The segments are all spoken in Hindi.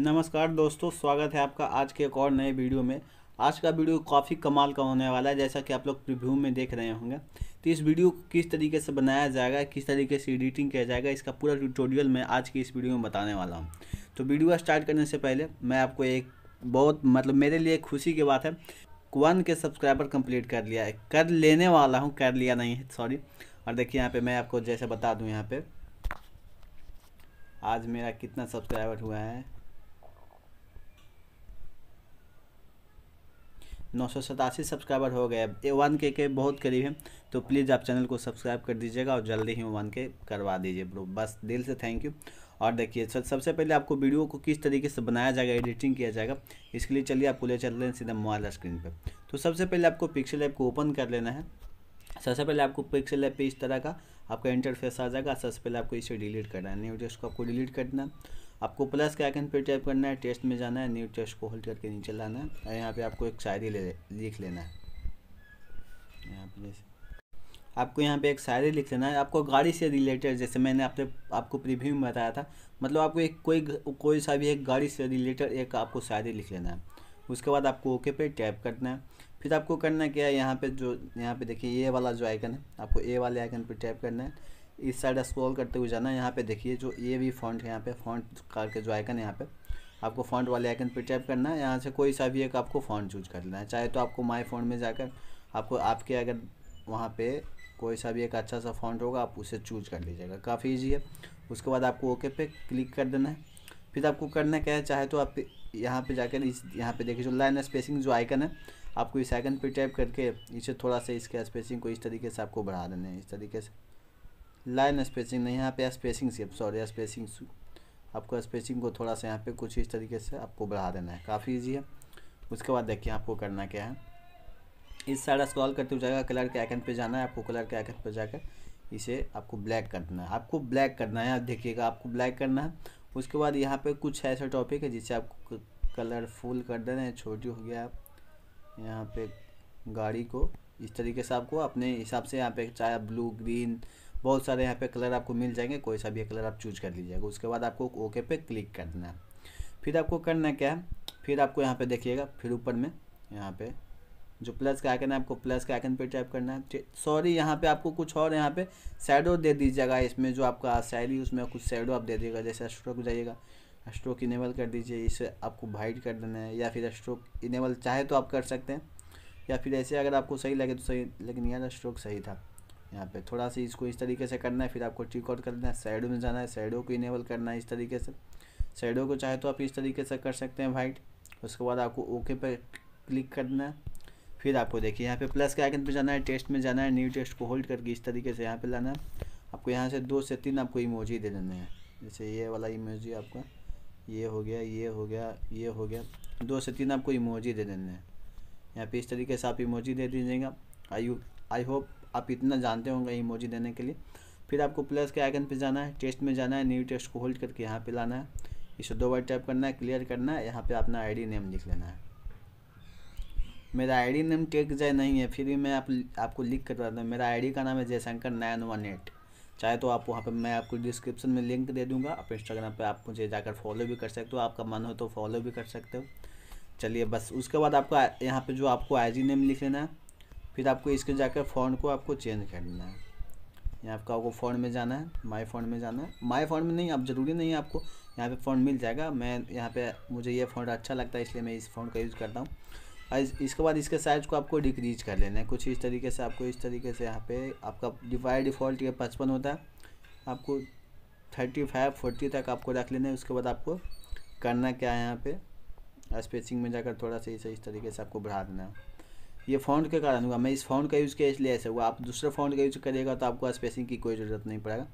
नमस्कार दोस्तों स्वागत है आपका आज के एक और नए वीडियो में आज का वीडियो काफ़ी कमाल का होने वाला है जैसा कि आप लोग प्रिव्यू में देख रहे होंगे तो इस वीडियो को किस तरीके से बनाया जाएगा किस तरीके से एडिटिंग किया जाएगा इसका पूरा ट्यूटोरियल मैं आज की इस वीडियो में बताने वाला हूँ तो वीडियो स्टार्ट करने से पहले मैं आपको एक बहुत मतलब मेरे लिए खुशी की बात है वन के सब्सक्राइबर कंप्लीट कर लिया है कर लेने वाला हूँ कर लिया नहीं है सॉरी और देखिए यहाँ पे मैं आपको जैसे बता दूँ यहाँ पे आज मेरा कितना सब्सक्राइबर हुआ है नौ सौ सतासी सब्सक्राइबर हो गए ए वन के के बहुत करीब है तो प्लीज़ आप चैनल को सब्सक्राइब कर दीजिएगा और जल्दी ही वन के करवा दीजिए ब्रो बस दिल से थैंक यू और देखिए सर सबसे पहले आपको वीडियो को किस तरीके से बनाया जाएगा एडिटिंग किया जाएगा इसके लिए चलिए आपको ले चल रहे हैं सीधा मोबाइल स्क्रीन पर तो सबसे पहले आपको पिक्सल ऐप को ओपन कर लेना है सबसे पहले आपको पिक्सल ऐप पर इस तरह का आपका इंटरफेस आ जाएगा सबसे पहले आपको इसे डिलीट करना है न्यू टेस्ट को आपको डिलीट करना है आपको प्लस के आइकन पे टाइप करना है टेस्ट में जाना है न्यू टेस्ट को होल्ड करके नीचे लाना है और यहाँ पे आपको एक शायरी ले लिख लेना है यहाँ पे जैसे आपको यहाँ पे एक शायरी लिख लेना है आपको गाड़ी से रिलेटेड जैसे मैंने आपने आपको प्रीव्यू में बताया था मतलब आपको एक कोई कोई सा भी एक गाड़ी से रिलेटेड एक आपको शायरी लिख लेना है उसके बाद आपको ओके पे टैप करना है फिर आपको करना क्या है यहाँ पर जो यहाँ पे देखिए ये वाला जो आइकन है आपको ए वाले आइकन पर टैप करना है इस साइड स्क्रॉल करते हुए जाना है यहाँ पे देखिए जो ये भी फॉन्ट है यहाँ पर फॉन्ट करके जो आइकन है यहाँ पर आपको फॉन्ट वाले आइकन पर टैप करना है यहाँ से कोई सा भी एक आपको फॉन्ट चूज कर लेना है चाहे तो आपको माई फॉन्ट में जाकर आपको आपके अगर वहाँ पे कोई सा भी एक अच्छा सा फॉन्ट होगा आप उसे चूज कर लीजिएगा काफ़ी ईजी है उसके बाद आपको ओके पे क्लिक कर देना है फिर आपको करना क्या है चाहे तो आप यहाँ पे जाकर इस यहाँ पे देखिए जो लाइन स्पेसिंग जो आइकन है आपको इस आइकन पे टैप करके इसे थोड़ा सा इसके स्पेसिंग को इस तरीके से आपको बढ़ा देना है इस तरीके से लाइन स्पेसिंग नहीं यहाँ पे स्पेसिंग से सॉरी स्पेसिंग आपको स्पेसिंग को थोड़ा सा यहाँ पे कुछ इस तरीके से आपको बढ़ा देना है काफ़ी ईजी है उसके बाद देखिए आपको करना क्या है इस साइड स्क्रॉल करते हुए जाएगा कलर के आइकन पे जाना है आपको कलर के आइकन पे जाकर इसे आपको ब्लैक करना है आपको ब्लैक करना है आप देखिएगा आपको ब्लैक करना है उसके बाद यहाँ पे कुछ ऐसा टॉपिक है जिसे आपको कलरफुल कर देना है छोटी हो गया आप यहाँ पे गाड़ी को इस तरीके से आपको अपने हिसाब से यहाँ पे चाहे ब्लू ग्रीन बहुत सारे यहाँ पे कलर आपको मिल जाएंगे कोई सा भी कलर आप चूज कर लीजिएगा उसके बाद आपको ओके पे क्लिक करना है फिर आपको करना क्या है फिर आपको यहाँ पे देखिएगा फिर ऊपर में यहाँ पे जो प्लस का आइकन है आपको प्लस का आइकन पे टाइप करना है सॉरी यहाँ पे आपको कुछ और यहाँ पे सैडो दे दीजिएगा इसमें जो आपका शैली उसमें कुछ सैडो आप दे दीजिएगा जैसे स्ट्रोक जाइएगा स्ट्रोक इनेबल कर दीजिए इसे आपको वाइट कर देना है या फिर स्ट्रोक इनेबल चाहे तो आप कर सकते हैं या फिर ऐसे अगर आपको सही लगे तो सही लेकिन यार स्ट्रोक सही था यहाँ पे थोड़ा सा इसको इस तरीके से करना है फिर आपको टिक आउट देना है साइडों में जाना है साइडों को इनेबल करना है इस तरीके से साइडों को चाहे तो आप इस तरीके से कर सकते हैं वाइट उसके बाद आपको ओके पर क्लिक करना है फिर आपको देखिए यहाँ पे प्लस के आइकन पे जाना है टेस्ट में जाना है न्यू टेस्ट को होल्ड करके इस तरीके से यहाँ पे लाना है आपको यहाँ से दो से तीन आपको इमोजी दे देने हैं जैसे ये वाला इमोजी आपका ये हो गया ये हो गया ये हो गया दो से तीन आपको इमोजी दे देने हैं यहाँ पे इस तरीके से आप इमोजी दे दीजिएगा आई आई होप आप इतना जानते होंगे इमोजी देने के लिए फिर आपको प्लस के आइकन पे जाना है टेस्ट में जाना है न्यू टेस्ट को होल्ड करके यहाँ पे लाना है इसे दो बार टाइप करना है क्लियर करना है यहाँ पे अपना आईडी नेम लिख लेना है मेरा आईडी नेम टेक जाए नहीं है फिर भी मैं आप, आपको लिख कर बता दूँ मेरा आईडी का नाम है जयशंकर नाइन वन एट चाहे तो आप वहाँ पे मैं आपको डिस्क्रिप्शन में लिंक दे दूँगा आप इंस्टाग्राम पे आप मुझे जाकर फॉलो भी कर सकते हो आपका मन हो तो फॉलो भी कर सकते हो चलिए बस उसके बाद आपको यहाँ पर जो आपको आई नेम लिख लेना है फिर आपको इसके जाकर फ़ोन को आपको चेंज कर लेना है यहाँ आपका आपको फ़ोन में जाना है माई फ़ोन में जाना है माई फ़ोन में नहीं आप ज़रूरी नहीं है आपको यहाँ पे फ़ोन मिल जाएगा मैं यहाँ पे मुझे ये फ़ोन अच्छा लगता है इसलिए मैं इस फ़ोन का यूज़ करता हूँ इसके बाद इसके साइज को आपको डिक्रीज कर लेना है कुछ इस तरीके से आपको इस तरीके से यहाँ पे आपका डिवाइड डिफ़ॉल्ट ये पचपन होता है आपको थर्टी फाइव फोर्टी तक आपको रख लेना है उसके बाद आपको करना क्या है यहाँ पे स्पेसिंग में जाकर थोड़ा सा इसे इस तरीके से आपको बढ़ा देना है ये फ़ॉन्ट के कारण हुआ मैं इस फ़ॉन्ट का यूज़ किया इसलिए ऐसा हुआ आप दूसरे फ़ॉन्ट का यूज़ करिएगा तो आपको स्पेसिंग की कोई ज़रूरत नहीं पड़ेगा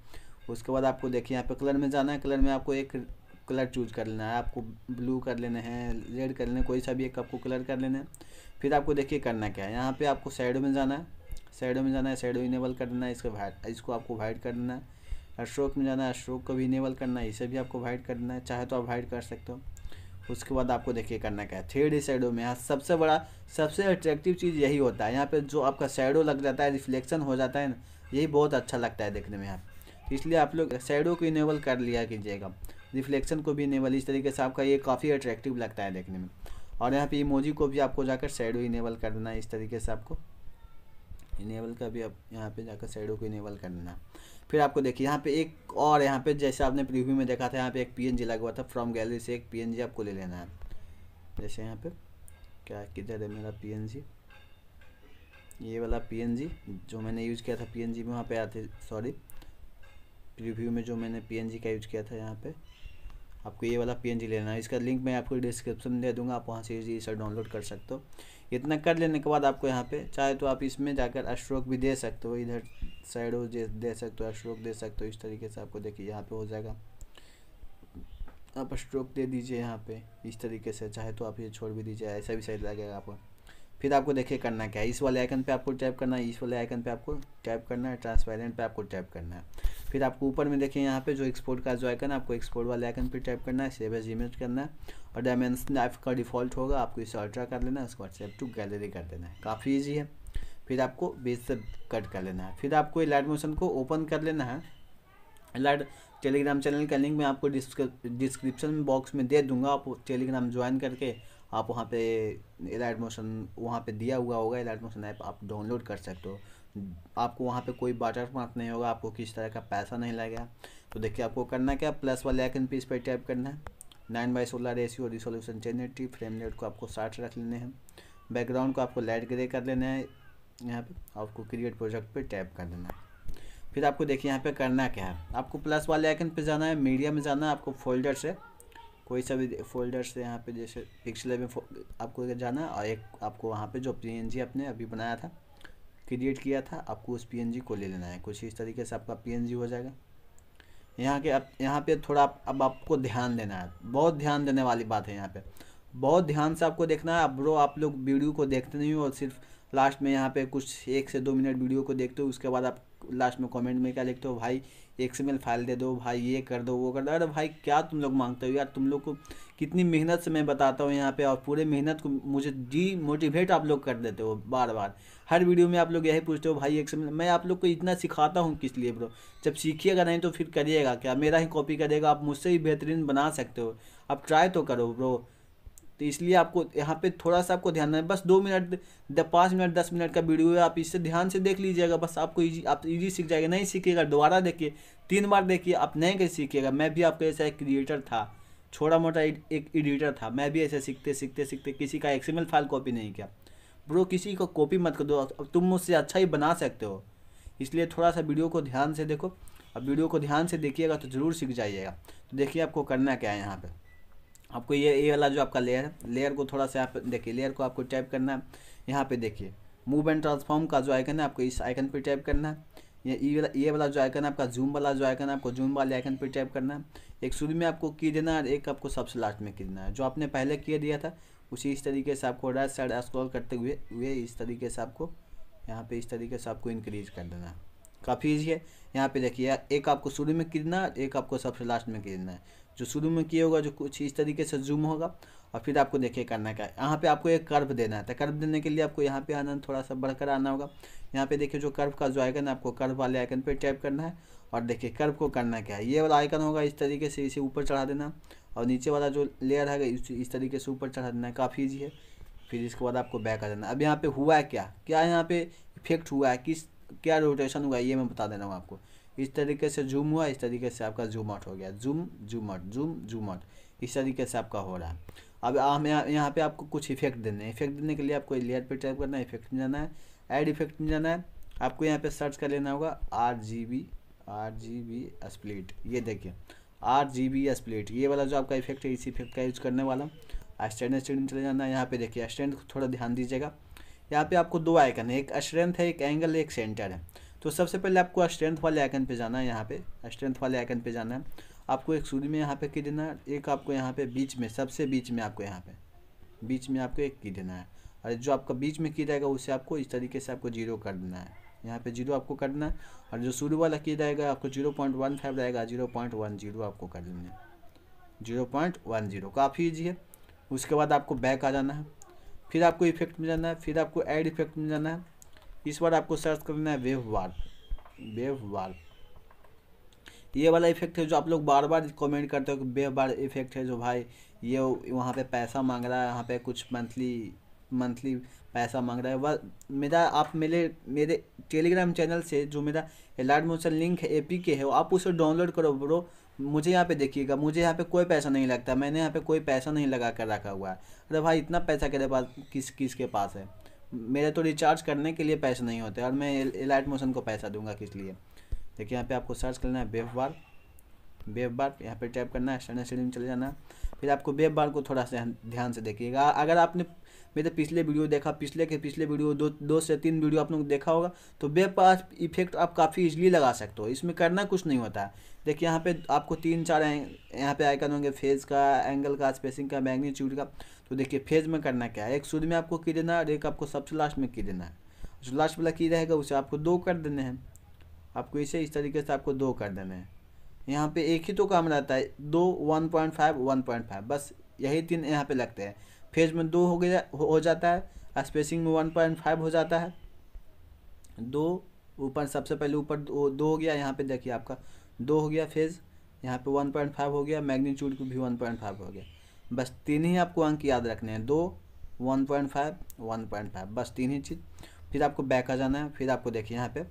उसके बाद आपको देखिए यहाँ पे कलर में जाना है कलर में आपको एक कलर चूज कर लेना है आपको ब्लू कर लेने हैं रेड कर लेना है कोई सा भी एक आपको कलर कर लेना है फिर आपको देखिए करना क्या है यहाँ पे आपको साइडो में जाना है साइडो में जाना है साइडो इनेबल कर देना है इसको वाइट इसको आपको वाइट कर देना है स्ट्रोक में जाना है स्ट्रोक को भी इनेबल करना है इसे भी आपको वाइट कर देना है चाहे तो आप वाइट कर सकते हो उसके बाद आपको देखिए करना क्या है थ्री ही शेडो में यहाँ सबसे बड़ा सबसे अट्रैक्टिव चीज़ यही होता है यहाँ पर जो आपका साइडो लग जाता है रिफ्लेक्शन हो जाता है ना यही बहुत अच्छा लगता है देखने में यहाँ इसलिए आप लोग शेडो को इनेबल कर लिया कीजिएगा रिफ्लेक्शन को भी इनेबल इस तरीके से आपका ये काफ़ी अट्रैक्टिव लगता है देखने में और यहाँ पे इमोजी को भी आपको जाकर शेडो इनेबल कर देना है इस तरीके से आपको इनेबल का भी आप यहाँ पे जाकर शेडो को इनेबल कर देना फिर आपको देखिए यहाँ पे एक और यहाँ पे जैसे आपने प्रीव्यू में देखा था यहाँ पे एक पीएनजी लगा हुआ था फ्रॉम गैलरी से एक पीएनजी आपको ले लेना है जैसे यहाँ पे क्या किधर है मेरा पी ये वाला पी जो मैंने यूज़ किया था जी में वहाँ पे आते सॉरी प्रीव्यू में जो मैंने पी का यूज़ किया था यहाँ पर आपको ये वाला पी लेना है इसका लिंक मैं आपको डिस्क्रिप्शन में दे दूंगा आप वहाँ से इजी से डाउनलोड कर सकते हो इतना कर लेने के बाद आपको यहाँ पे चाहे तो आप इसमें जाकर अस्ट्रोक भी दे सकते हो इधर साइड हो दे सकते हो अश्रोक दे सकते हो इस तरीके से आपको देखिए यहाँ पे हो जाएगा आप स्ट्रोक दे दीजिए यहाँ पे इस तरीके से चाहे तो आप ये छोड़ भी दीजिए ऐसा भी सही लगेगा आपको फिर आपको देखिए करना क्या है इस वाले आइकन पे आपको टैप करना है इस वाले आइकन पे आपको टैप करना है ट्रांसपेरेंट पे आपको टैप करना है फिर आपको ऊपर में देखें यहाँ पे जो एक्सपोर्ट का जो आइकन आपको एक्सपोर्ट वाले आइकन पे टाइप करना है सेव एज इमेज करना है और डायमेंशन आपका डिफॉल्ट होगा आपको इसे अल्ट्रा कर लेना है उसके बाद सेव टू गैलरी कर देना है काफ़ी ईजी है फिर आपको बीच से कट कर लेना है फिर आपको लाइट मोशन को ओपन कर लेना है लाइट टेलीग्राम चैनल का लिंक मैं आपको डिस्क्रिप्शन बॉक्स में दे दूंगा आप टेलीग्राम ज्वाइन करके आप वहाँ पे एलाइट मोशन वहाँ पे दिया हुआ होगा एलाइट मोशन ऐप आप डाउनलोड कर सकते हो आपको वहाँ पे कोई वाटर मार्क नहीं होगा आपको किसी तरह का पैसा नहीं लगेगा तो देखिए आपको करना क्या प्लस वाले आइकन पे इस पर टैप करना है नाइन बाई सोलह रेशियो रिसोल्यूशन चेनिटी फ्रेम रेट को आपको साठ रख लेने हैं बैकग्राउंड को आपको लाइट ग्रे कर लेना है यहाँ पे आपको क्रिएट प्रोजेक्ट पे टैप कर देना है फिर आपको देखिए यहाँ पे करना क्या है आपको प्लस वाले आइकन पे जाना है मीडिया में जाना है आपको फोल्डर से कोई सा भी फोल्डर से यहाँ पे जैसे पिक्सल में आपको जाना है और एक आपको वहाँ पे जो पी आपने अभी बनाया था क्रिएट किया था आपको उस पी को ले लेना है कुछ इस तरीके से आपका पी हो जाएगा यहाँ के अब यहाँ पे थोड़ा अब, अब आपको ध्यान देना है बहुत ध्यान देने वाली बात है यहाँ पे बहुत ध्यान से आपको देखना है अब ब्रो आप लोग वीडियो को देखते नहीं हो और सिर्फ लास्ट में यहाँ पे कुछ एक से दो मिनट वीडियो को देखते हो उसके बाद आप लास्ट में कमेंट में क्या लिखते हो भाई एक्स फाइल दे दो भाई ये कर दो वो कर दो अरे भाई क्या तुम लोग मांगते हो यार तुम लोग को कितनी मेहनत से मैं बताता हूँ यहाँ पे और पूरे मेहनत को मुझे डी मोटिवेट आप लोग कर देते हो बार बार हर वीडियो में आप लोग यही पूछते हो भाई एक एक्स मैं आप लोग को इतना सिखाता हूँ किस लिए ब्रो जब सीखिएगा नहीं तो फिर करिएगा क्या मेरा ही कॉपी करेगा आप मुझसे ही बेहतरीन बना सकते हो आप ट्राई तो करो ब्रो तो इसलिए आपको यहाँ पे थोड़ा सा आपको ध्यान देना बस दो मिनट पाँच मिनट दस मिनट का वीडियो है आप इससे ध्यान से देख लीजिएगा बस आपको इजी आप इजी सीख जाएगा नहीं सीखिएगा दोबारा देखिए तीन बार देखिए आप नहीं कैसे सीखिएगा मैं भी आपका ऐसा एक क्रिएटर था छोटा मोटा एक एडिटर था मैं भी ऐसे सीखते सीखते सीखते किसी का एक्सएमएल फाइल कॉपी नहीं किया ब्रो किसी को कॉपी मत कर दो तुम मुझसे अच्छा ही बना सकते हो इसलिए थोड़ा सा वीडियो को ध्यान से देखो अब वीडियो को ध्यान से देखिएगा तो ज़रूर सीख जाइएगा तो देखिए आपको करना क्या है यहाँ पर आपको ये ये वाला जो आपका लेयर है लेयर को थोड़ा सा आप देखिए लेयर को आपको टाइप करना है यहाँ पे देखिए मूव एंड ट्रांसफॉर्म का जो आइकन है आपको इस आइकन पे टाइप करना है ये वाला ये वाला जो आइकन है आपका जूम वाला जो आइकन है आपको जूम वाले आइकन पे टाइप करना है एक शुरू में आपको की देना है और एक आपको सबसे लास्ट में की देना है जो आपने पहले किया दिया था उसी इस तरीके से आपको राइट साइड स्क्रॉल करते हुए हुए इस तरीके से आपको यहाँ पे इस तरीके से आपको इंक्रीज कर देना है काफ़ी ईजी है यहाँ पे देखिए एक आपको शुरू में गिरना है एक आपको सबसे लास्ट में गिरना है जो शुरू में किया होगा जो कुछ इस तरीके से जूम होगा और फिर आपको देखिए करना क्या है यहाँ पे आपको एक कर्व देना है तो कर्व देने के लिए आपको यहाँ पे आना थोड़ा सा बढ़कर आना होगा यहाँ पे देखिए जो कर्व का जो आइकन है आपको कर्व वाले आइकन पे टैप करना है और देखिए कर्व को करना क्या है ये वाला आइकन होगा इस तरीके से इसे ऊपर चढ़ा देना और नीचे वाला जो लेयर है इस तरीके से ऊपर चढ़ा देना है काफ़ी ईजी है फिर इसके बाद आपको बैक आ जाना अब यहाँ पर हुआ है क्या क्या यहाँ पे इफेक्ट हुआ है किस क्या रोटेशन हुआ ये मैं बता दे रहा हूँ आपको इस तरीके से जूम हुआ इस तरीके से आपका जूम आउट हो गया zoom zoom out zoom zoom out इस तरीके से आपका हो रहा है अब हम यहाँ यहाँ पे आपको कुछ इफेक्ट देने हैं इफेक्ट देने के लिए आपको लेयर पे टाइप करना है इफेक्ट में जाना है ऐड इफेक्ट में जाना है आपको यहाँ पे सर्च कर लेना होगा R G B R G B split ये देखिए आर जी बी स्प्लिट ये वाला जो आपका इफेक्ट है इस इफेक्ट का यूज करने वाला स्टैंड स्टैंड चले जाना है यहाँ पे देखिए स्टैंड थोड़ा ध्यान दीजिएगा यहाँ पे आपको दो आइकन है एक स्ट्रेंथ है एक एंगल एक सेंटर है तो सबसे पहले आपको स्ट्रेंथ वाले आइकन पे जाना है यहाँ पे स्ट्रेंथ वाले आइकन पे जाना है आपको एक सूर्य में यहाँ पे की देना है एक आपको यहाँ पे बीच में सबसे बीच में आपको यहाँ पे बीच में आपको एक की देना है और जो आपका बीच में की जाएगा उसे आपको इस तरीके से आपको जीरो कर देना है यहाँ पे जीरो आपको करना है और जो शुरू वाला की जाएगा आपको जीरो पॉइंट वन फाइव रहेगा जीरो पॉइंट वन जीरो आपको कर देना है जीरो पॉइंट वन जीरो काफ़ी ईजी है उसके बाद आपको बैक आ जाना है फिर आपको इफेक्ट में जाना है फिर आपको एड इफेक्ट में जाना है इस बार आपको सर्च करना है वेव वाल्व वेव वाल्व ये वाला इफेक्ट है जो आप लोग बार बार कमेंट करते हो कि वेव वाल्व इफेक्ट है जो भाई ये वहाँ पे पैसा मांग रहा है यहाँ पे कुछ मंथली मंथली पैसा मांग रहा है वह मेरा आप मेरे मेरे टेलीग्राम चैनल से जो मेरा एलार्ट मोशन लिंक है ए पी के है आप उसे डाउनलोड करो ब्रो मुझे यहाँ पे देखिएगा मुझे यहाँ पे कोई पैसा नहीं लगता मैंने यहाँ पे कोई पैसा नहीं लगा कर रखा हुआ है अरे भाई इतना पैसा के पास किस किस के पास है मेरे तो रिचार्ज करने के लिए पैसे नहीं होते और मैं एलाइट मोशन को पैसा दूंगा किस लिए देखिए यहाँ पे आपको सर्च करना है बेफबार वेब बार यहाँ पर टाइप करना है स्टैंडर्ड सेटिंग में चले जाना फिर आपको वेब बार को थोड़ा सा ध्यान से देखिएगा अगर आपने मेरे पिछले वीडियो देखा पिछले के पिछले वीडियो दो दो से तीन वीडियो आप लोग देखा होगा तो वेब पर इफेक्ट आप काफ़ी इजीली लगा सकते हो इसमें करना कुछ नहीं होता है देखिए यहाँ पे आपको तीन चार यहाँ पे आइकन होंगे फेज का एंगल का स्पेसिंग का मैग्नीट्यूड का तो देखिए फेज में करना क्या है एक शुद्ध में आपको की देना और एक आपको सबसे लास्ट में की देना है जो लास्ट वाला की रहेगा उसे आपको दो कर देने हैं आपको इसे इस तरीके से आपको दो कर देने हैं यहाँ पे एक ही तो काम रहता है दो one point five one point five बस यही तीन यहाँ पे लगते हैं फेज में दो हो गया हो जाता है स्पेसिंग में वन पॉइंट फाइव हो जाता है दो ऊपर सबसे पहले ऊपर दो, दो हो गया यहाँ पे देखिए आपका दो हो गया फेज़ यहाँ पे वन पॉइंट फाइव हो गया मैग्नीट्यूड को भी वन पॉइंट फाइव हो गया बस तीन ही आपको अंक याद रखने हैं दो one point five one point five बस तीन ही चीज़ फिर आपको बैक आ जाना है फिर आपको देखिए यहाँ पर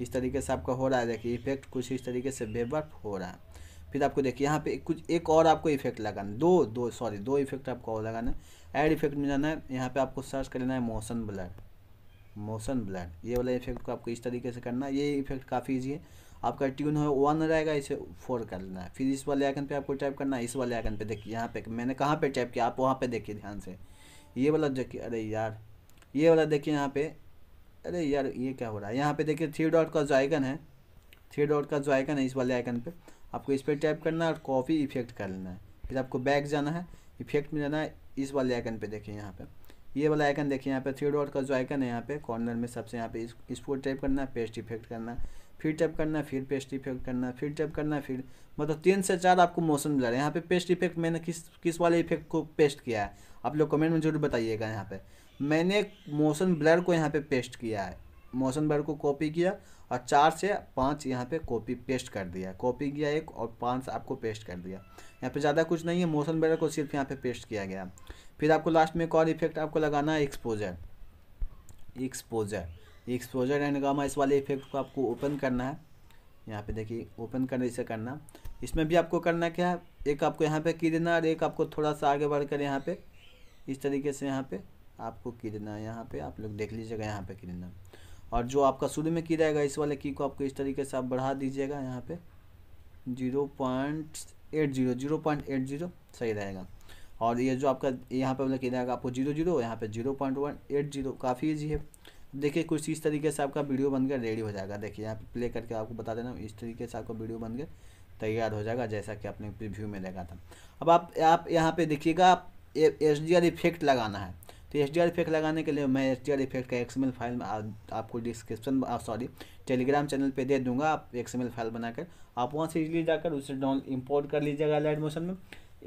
इस तरीके से आपका हो रहा है देखिए इफेक्ट कुछ इस तरीके से वेबर हो रहा है फिर आपको देखिए यहाँ पे कुछ एक और आपको इफेक्ट लगाना है दो दो सॉरी दो इफेक्ट आपको और लगाना है एड इफेक्ट में जाना है यहाँ पे आपको सर्च कर लेना है मोशन ब्लड मोशन ब्लड ये वाला इफेक्ट को आपको इस तरीके से करना है ये इफेक्ट काफ़ी ईजी है आपका ट्यून है वन रहेगा इसे फोर कर लेना है फिर इस वाले आइकन पर आपको टाइप करना है इस वाले आइकन पर देखिए यहाँ पे मैंने कहाँ पर टाइप किया आप वहाँ पर देखिए ध्यान से ये वाला देखिए अरे यार ये वाला देखिए यहाँ पे अरे यार ये क्या हो रहा है यहाँ पे देखिए थ्री डॉट का जो आइकन है थ्री डॉट का जो आइकन है इस वाले आइकन पे आपको इस पर टैप करना है और कॉपी इफेक्ट कर लेना है फिर आपको बैक जाना है इफेक्ट में जाना है इस वाले आइकन पे देखिए यहाँ पे ये वाला आइकन देखिए यहाँ पे थ्री डॉट का जो आइकन है यहाँ पे कॉर्नर में सबसे यहाँ पे इस, इसको टैप करना है पेस्ट इफेक्ट करना है फिर टैप करना है फिर पेस्ट इफेक्ट करना फिर टैप करना है फिर मतलब तीन से चार आपको मोशन मिला रहा है यहाँ पे पेस्ट इफेक्ट मैंने किस किस वाले इफेक्ट को पेस्ट किया है आप लोग कमेंट में जरूर बताइएगा यहाँ पे मैंने मोशन ब्लर को यहाँ पे पेस्ट किया है मोशन ब्लर को कॉपी किया और चार से पाँच यहाँ पे कॉपी पेस्ट कर दिया कॉपी किया एक और पाँच आपको पेस्ट कर दिया यहाँ पे ज़्यादा कुछ नहीं है मोशन ब्लर को सिर्फ यहाँ पे पेस्ट किया गया फिर आपको लास्ट में एक और इफेक्ट आपको लगाना है exposure exposure exposure and gamma इस वाले इफेक्ट को आपको ओपन करना है यहाँ पर देखिए ओपन करने से करना इसमें भी आपको करना क्या है एक आपको यहाँ पर की देना और एक आपको थोड़ा सा आगे बढ़ कर यहाँ पर इस तरीके से यहाँ पर आपको गिरना यहाँ पे आप लोग देख लीजिएगा यहाँ पे गिरना और जो आपका शुरू में की रहेगा इस वाले की को आपको इस तरीके से आप बढ़ा दीजिएगा यहाँ पे zero point eight zero zero point eight zero सही रहेगा और ये जो आपका यहाँ पे वाला की रहेगा आपको जीरो जीरो यहाँ पे zero point one eight zero काफ़ी ईजी है देखिए कुछ इस तरीके से आपका वीडियो बनकर रेडी हो जाएगा देखिए यहाँ पे प्ले करके आपको बता देना इस तरीके से आपका वीडियो बनकर तैयार हो जाएगा जैसा कि आपने प्रिव्यू में देखा था अब आप आप यहाँ पे देखिएगा आप एच डी आर इफेक्ट लगाना है फिर एच इफेक्ट लगाने के लिए मैं एच इफेक्ट का एक्सएमएल फाइल में आ, आपको डिस्क्रिप्शन सॉरी टेलीग्राम चैनल पे दे दूंगा आप एक्सएमएल फाइल बनाकर आप वहाँ से इजली जाकर उसे डाउन इम्पोर्ट कर लीजिएगा लाइट मोशन में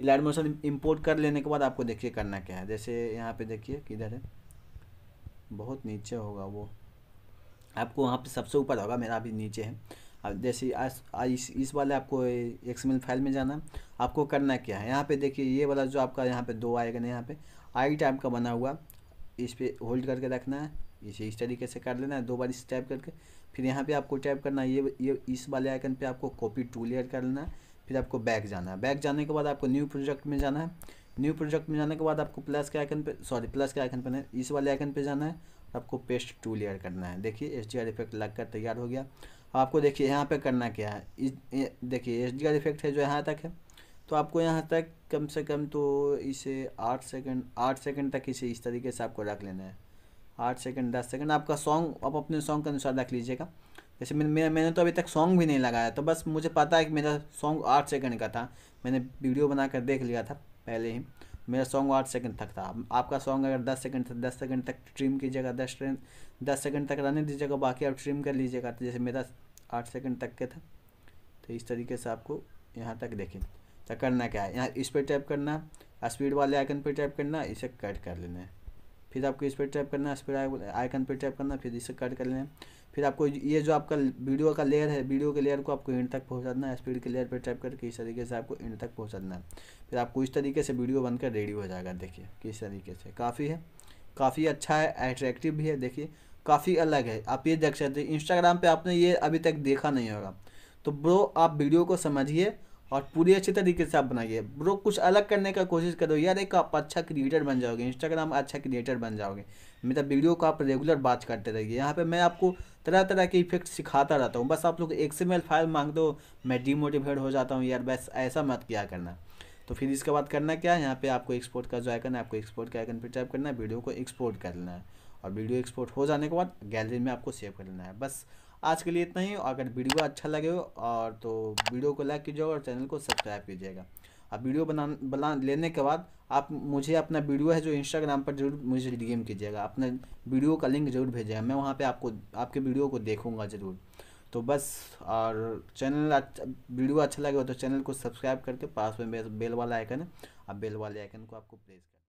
लाइट मोशन इम्पोर्ट कर लेने के बाद आपको देखिए करना क्या है जैसे यहाँ पे देखिए किधर है बहुत नीचे होगा वो आपको वहाँ पे सबसे ऊपर होगा मेरा अभी नीचे है अब जैसे आज इस इस वाले आपको एक्सएमएल फाइल में जाना है आपको करना क्या है यहाँ पे देखिए ये वाला जो आपका यहाँ पे दो आएगा ना यहाँ पे आई टाइप का बना हुआ इस पर होल्ड करके रखना है इसे इस तरीके से कर लेना है दो बार इस टाइप करके फिर यहाँ पे आपको टाइप करना है ये ये इस वाले आइकन पे आपको कॉपी टू लेयर कर लेना है फिर आपको बैक जाना है बैक जाने के बाद आपको न्यू प्रोजेक्ट में जाना है न्यू प्रोजेक्ट में जाने के बाद आपको प्लस के आइकन पे सॉरी प्लस के आइकन पर नहीं इस वाले आइकन पे जाना है आपको पेस्ट टू लेयर करना है देखिए एच डी आर इफेक्ट लग कर तैयार हो गया आपको देखिए यहाँ पे करना क्या है इस देखिए एच डी आर इफेक्ट है जो यहाँ तक है तो आपको यहाँ तक कम से कम तो इसे आठ सेकंड आठ सेकंड तक इसे इस तरीके से आपको रख लेना है आठ सेकंड दस सेकंड आपका सॉन्ग आप अपने सॉन्ग के अनुसार रख लीजिएगा जैसे मैंने मेरा मैंने तो अभी तक सॉन्ग भी नहीं लगाया तो बस मुझे पता है कि मेरा सॉन्ग आठ सेकंड का था मैंने वीडियो बना कर देख लिया था पहले ही मेरा सॉन्ग आठ सेकंड तक था आपका सॉन्ग अगर दस सेकंड था दस सेकंड तक ट्रिम कीजिएगा दस ट्रेन दस सेकंड तक रहने दीजिएगा बाकी आप ट्रिम कर लीजिएगा तो जैसे मेरा आठ सेकंड तक के था तो इस तरीके से आपको यहाँ तक देखें तो करना क्या है यहाँ इस पर टैप करना स्पीड वाले आइकन पर टैप करना इसे कट कर लेना है फिर आपको इस पर टैप करना स्पीड आइकन पर टैप करना फिर इसे कट कर लेना फिर आपको ये जो आपका वीडियो का लेयर है वीडियो के लेयर को आपको इंड तक पहुँचा है स्पीड के लेयर पर टैप करके इस तरीके से आपको इंड तक पहुंचाना है फिर आपको इस तरीके से वीडियो बनकर रेडी हो जाएगा देखिए किस तरीके से काफ़ी है काफ़ी अच्छा है अट्रैक्टिव भी है देखिए काफ़ी अलग है आप ये देख सकते हैं इंस्टाग्राम पर आपने ये अभी तक देखा नहीं होगा तो ब्रो आप वीडियो को समझिए और पूरी अच्छी तरीके से आप बनाइए ब्रो कुछ अलग करने का कोशिश करो यार एक आप अच्छा क्रिएटर बन जाओगे इंस्टाग्राम अच्छा क्रिएटर बन जाओगे मेरा तो वीडियो को आप रेगुलर बात करते रहिए यहाँ पे मैं आपको तरह तरह के इफेक्ट सिखाता रहता हूँ बस आप लोग एक से मेल फाइल मांग दो मैं डीमोटिवेट हो जाता हूँ यार बस ऐसा मत किया करना तो फिर इसके बाद करना क्या है यहाँ पर आपको एक्सपोर्ट का जो आइकन है आपको एक्सपोर्ट का आइकन पर टाइप करना है वीडियो को एक्सपोर्ट कर लेना है और वीडियो एक्सपोर्ट हो जाने के बाद गैलरी में आपको सेव कर लेना है बस आज के लिए इतना ही अगर वीडियो अच्छा लगे हो और तो वीडियो को लाइक कीजिएगा और चैनल को सब्सक्राइब कीजिएगा अब वीडियो बना बना लेने के बाद आप मुझे अपना वीडियो है जो इंस्टाग्राम पर जरूर मुझे डीएम कीजिएगा अपने वीडियो का लिंक जरूर भेजिएगा मैं वहाँ पे आपको आपके वीडियो को देखूँगा ज़रूर तो बस और चैनल अच्छा वीडियो अच्छा लगे तो चैनल को सब्सक्राइब करके पास में बेल वाला आइकन है अब बेल वाले आइकन को आपको प्रेस कर